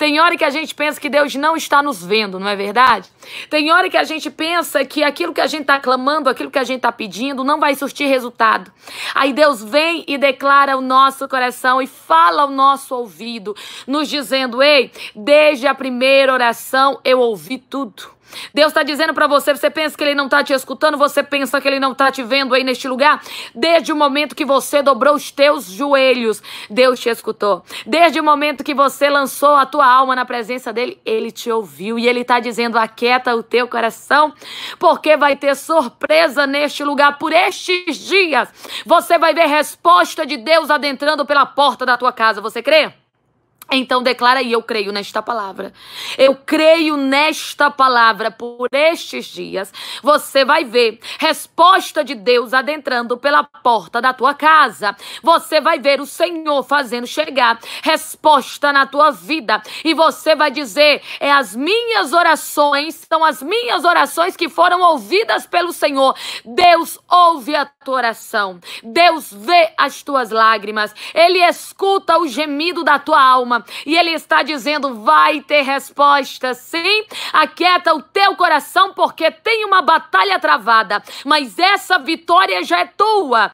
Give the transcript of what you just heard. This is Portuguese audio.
Tem hora que a gente pensa que Deus não está nos vendo, não é verdade? Tem hora que a gente pensa que aquilo que a gente está clamando, aquilo que a gente está pedindo, não vai surtir resultado. Aí Deus vem e declara o nosso coração e fala ao nosso ouvido, nos dizendo: Ei, desde a primeira oração eu ouvi tudo. Deus está dizendo para você, você pensa que ele não está te escutando, você pensa que ele não está te vendo aí neste lugar? Desde o momento que você dobrou os teus joelhos, Deus te escutou. Desde o momento que você lançou a tua alma na presença dele, ele te ouviu e ele está dizendo: "Aquieta o teu coração, porque vai ter surpresa neste lugar por estes dias. Você vai ver resposta de Deus adentrando pela porta da tua casa. Você crê? Então declara aí, eu creio nesta palavra. Eu creio nesta palavra por estes dias. Você vai ver resposta de Deus adentrando pela porta da tua casa. Você vai ver o Senhor fazendo chegar resposta na tua vida. E você vai dizer: "É as minhas orações, são as minhas orações que foram ouvidas pelo Senhor. Deus ouve a tua oração. Deus vê as tuas lágrimas. Ele escuta o gemido da tua alma." E ele está dizendo: vai ter resposta, sim. Aquieta o teu coração, porque tem uma batalha travada, mas essa vitória já é tua.